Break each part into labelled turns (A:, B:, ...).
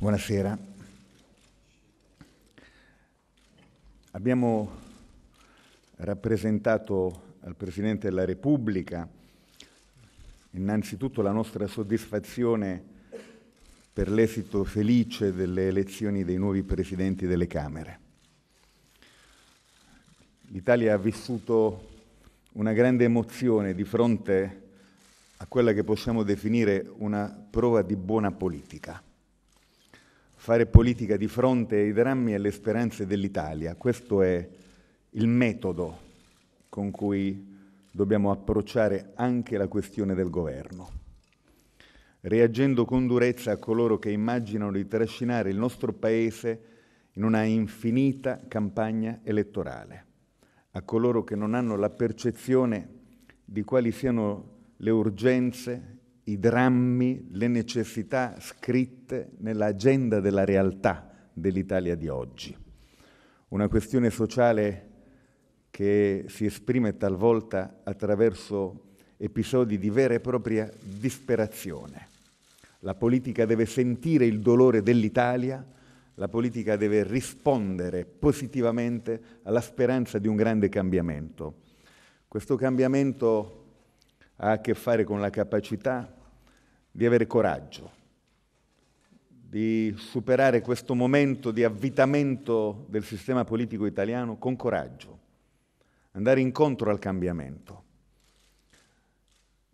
A: Buonasera. Abbiamo rappresentato al Presidente della Repubblica innanzitutto la nostra soddisfazione per l'esito felice delle elezioni dei nuovi Presidenti delle Camere. L'Italia ha vissuto una grande emozione di fronte a quella che possiamo definire una prova di buona politica fare politica di fronte ai drammi e alle speranze dell'Italia. Questo è il metodo con cui dobbiamo approcciare anche la questione del governo, reagendo con durezza a coloro che immaginano di trascinare il nostro Paese in una infinita campagna elettorale, a coloro che non hanno la percezione di quali siano le urgenze i drammi, le necessità scritte nell'agenda della realtà dell'Italia di oggi. Una questione sociale che si esprime talvolta attraverso episodi di vera e propria disperazione. La politica deve sentire il dolore dell'Italia, la politica deve rispondere positivamente alla speranza di un grande cambiamento. Questo cambiamento ha a che fare con la capacità di avere coraggio, di superare questo momento di avvitamento del sistema politico italiano con coraggio, andare incontro al cambiamento.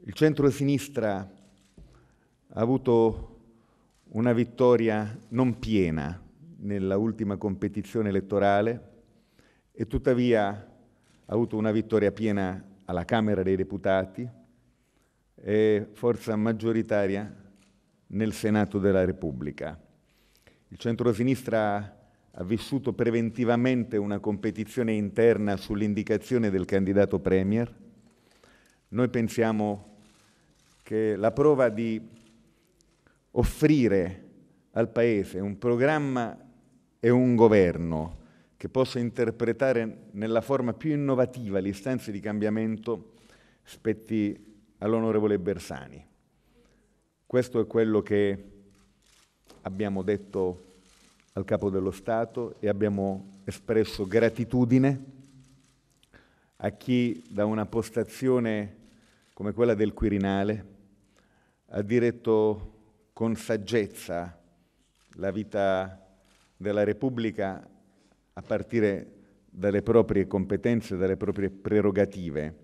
A: Il centro-sinistra ha avuto una vittoria non piena nella ultima competizione elettorale e tuttavia ha avuto una vittoria piena alla Camera dei Deputati, e forza maggioritaria nel Senato della Repubblica. Il centro-sinistra ha vissuto preventivamente una competizione interna sull'indicazione del candidato Premier. Noi pensiamo che la prova di offrire al Paese un programma e un governo che possa interpretare nella forma più innovativa le istanze di cambiamento spetti all'onorevole Bersani. Questo è quello che abbiamo detto al Capo dello Stato e abbiamo espresso gratitudine a chi da una postazione come quella del Quirinale ha diretto con saggezza la vita della Repubblica a partire dalle proprie competenze, dalle proprie prerogative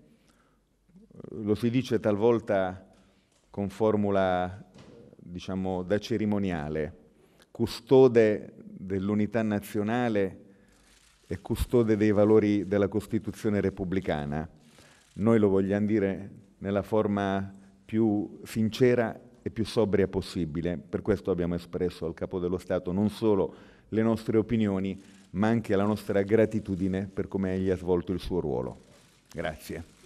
A: lo si dice talvolta con formula, diciamo, da cerimoniale, custode dell'unità nazionale e custode dei valori della Costituzione repubblicana. Noi lo vogliamo dire nella forma più sincera e più sobria possibile. Per questo abbiamo espresso al Capo dello Stato non solo le nostre opinioni, ma anche la nostra gratitudine per come egli ha svolto il suo ruolo. Grazie.